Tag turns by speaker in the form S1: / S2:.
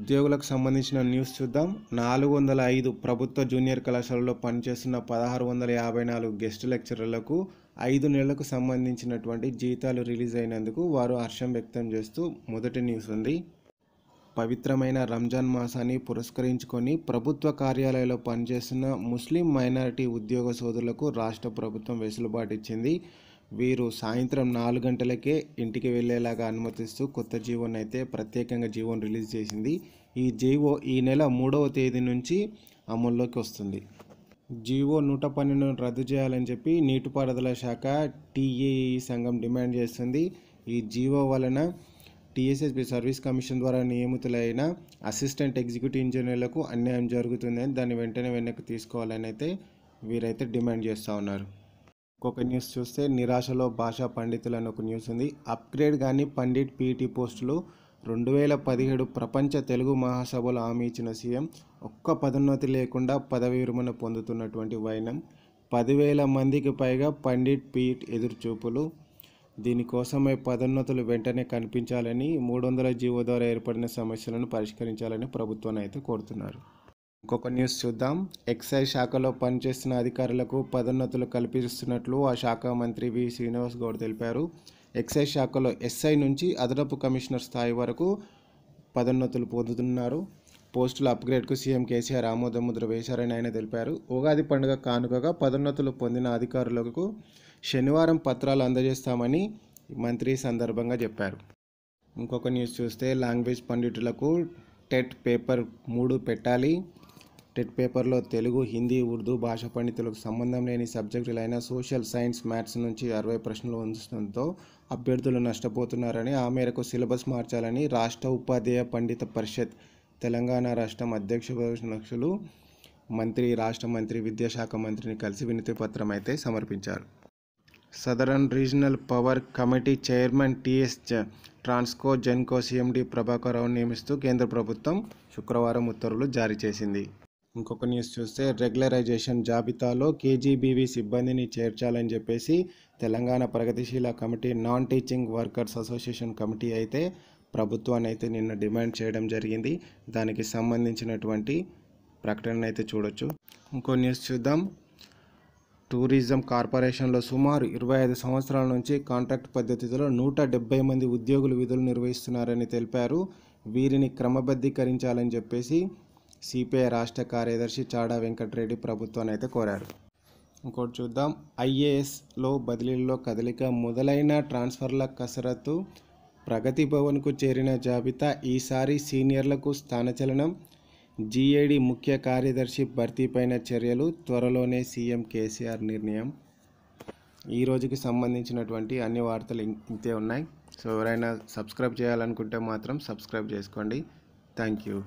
S1: ఉద్యోగులకు సంబంధించిన న్యూస్ చూద్దాం నాలుగు వందల ఐదు ప్రభుత్వ జూనియర్ కళాశాలలో పనిచేస్తున్న పదహారు వందల యాభై నాలుగు గెస్ట్ లెక్చరర్లకు ఐదు నెలలకు సంబంధించినటువంటి జీతాలు రిలీజ్ అయినందుకు వారు హర్షం వ్యక్తం చేస్తూ మొదటి న్యూస్ ఉంది పవిత్రమైన రంజాన్ మాసాన్ని పురస్కరించుకొని ప్రభుత్వ కార్యాలయంలో పనిచేస్తున్న ముస్లిం మైనారిటీ ఉద్యోగ సోదరులకు రాష్ట్ర ప్రభుత్వం వెసులుబాటు ఇచ్చింది వీరు సాయంత్రం నాలుగు గంటలకే ఇంటికి వెళ్ళేలాగా అనుమతిస్తూ కొత్త జీవోని అయితే ప్రత్యేకంగా జీవోని రిలీజ్ చేసింది ఈ జీవో ఈ నెల మూడవ తేదీ నుంచి అమల్లోకి వస్తుంది జీవో నూట పన్నెండును రద్దు చేయాలని చెప్పి నీటిపారుదల శాఖ టీఏఈ సంఘం డిమాండ్ చేస్తుంది ఈ జీవో వలన టీఎస్ఎస్బి సర్వీస్ కమిషన్ ద్వారా నియమితులైన అసిస్టెంట్ ఎగ్జిక్యూటివ్ ఇంజనీర్లకు అన్యాయం జరుగుతుందని దాన్ని వెంటనే వెనక్కి తీసుకోవాలని అయితే వీరైతే డిమాండ్ చేస్తూ ఉన్నారు ఇంకొక న్యూస్ చూస్తే నిరాశలో భాషా పండితులు అని ఒక న్యూస్ ఉంది అప్గ్రేడ్ కానీ పండిట్ పీఈటీ పోస్టులు రెండు వేల పదిహేడు ప్రపంచ తెలుగు మహాసభలో హామీ ఇచ్చిన సీఎం ఒక్క పదోన్నతి లేకుండా పదవి విరమణ పొందుతున్నటువంటి వైనం పదివేల మందికి పైగా పండిట్ పీట్ ఎదురుచూపులు దీనికోసమే పదోన్నతులు వెంటనే కనిపించాలని మూడు వందల జీవో ద్వారా ఏర్పడిన సమస్యలను పరిష్కరించాలని ప్రభుత్వాన్ని అయితే కోరుతున్నారు ఇంకొక న్యూస్ చూద్దాం ఎక్సైజ్ శాఖలో పనిచేస్తున్న అధికారులకు పదోన్నతులు కల్పిస్తున్నట్లు ఆ శాఖ మంత్రి వి శ్రీనివాస్ గౌడ్ తెలిపారు ఎక్సైజ్ శాఖలో ఎస్ఐ నుంచి అదనపు కమిషనర్ స్థాయి వరకు పదోన్నతులు పొందుతున్నారు పోస్టుల అప్గ్రేడ్కు సీఎం కేసీఆర్ ఆమోద ముద్ర వేశారని ఆయన తెలిపారు ఉగాది పండుగ కానుకగా పదోన్నతులు పొందిన అధికారులకు శనివారం పత్రాలు అందజేస్తామని మంత్రి సందర్భంగా చెప్పారు ఇంకొక న్యూస్ చూస్తే లాంగ్వేజ్ పండితులకు టెట్ పేపర్ మూడు పెట్టాలి టెట్ పేపర్లో తెలుగు హిందీ ఉర్దూ భాష పండితులకు సంబంధం లేని సబ్జెక్టులైన సోషల్ సైన్స్ మ్యాథ్స్ నుంచి అరవై ప్రశ్నలు ఉంచడంతో అభ్యర్థులు నష్టపోతున్నారని ఆ మేరకు సిలబస్ మార్చాలని రాష్ట్ర ఉపాధ్యాయ పండిత పరిషత్ తెలంగాణ రాష్ట్రం అధ్యక్ష అధ్యక్షులు మంత్రి రాష్ట్ర మంత్రి విద్యాశాఖ మంత్రిని కలిసి వినతి పత్రం అయితే సమర్పించారు southern regional power committee chairman TS Transco Genco CMD Prabhakar Rao నియమిస్తూ కేంద్ర ప్రభుత్వం శుక్రవారం ఉత్తర్వులు జారీ చేసింది ఇంకొక న్యూస్ చూస్తే రెగ్యులరైజేషన్ జాబితాలో కేజీబీవీ సిబ్బందిని చేర్చాలని చెప్పేసి తెలంగాణ ప్రగతిశీల committee non teaching workers association committee అయితే ప్రభుత్వాన్ని అయితే నిన్న డిమాండ్ చేయడం జరిగింది దానికి సంబంధించినటువంటి ప్రకటన అయితే చూడొచ్చు ఇంకో న్యూస్ చూద్దాం టూరిజం కార్పొరేషన్లో సుమారు ఇరవై ఐదు సంవత్సరాల నుంచి కాంట్రాక్ట్ పద్ధతిలో నూట డెబ్బై మంది ఉద్యోగులు విధులు నిర్వహిస్తున్నారని తెలిపారు వీరిని క్రమబద్ధీకరించాలని చెప్పేసి సిపిఐ రాష్ట్ర కార్యదర్శి చాడా వెంకటరెడ్డి ప్రభుత్వాన్ని అయితే కోరారు ఇంకోటి చూద్దాం ఐఏఎస్లో బదిలీల్లో కదలిక మొదలైన ట్రాన్స్ఫర్ల కసరత్తు ప్రగతి భవన్కు చేరిన జాబితా ఈసారి సీనియర్లకు స్థానచలనం జీఏడి ముఖ్య కార్యదర్శి భర్తీపైన చర్యలు త్వరలోనే సీఎం కేసీఆర్ నిర్ణయం ఈ రోజుకి సంబంధించినటువంటి అన్ని వార్తలు ఇంతే ఉన్నాయి సో ఎవరైనా సబ్స్క్రైబ్ చేయాలనుకుంటే మాత్రం సబ్స్క్రైబ్ చేసుకోండి థ్యాంక్ యూ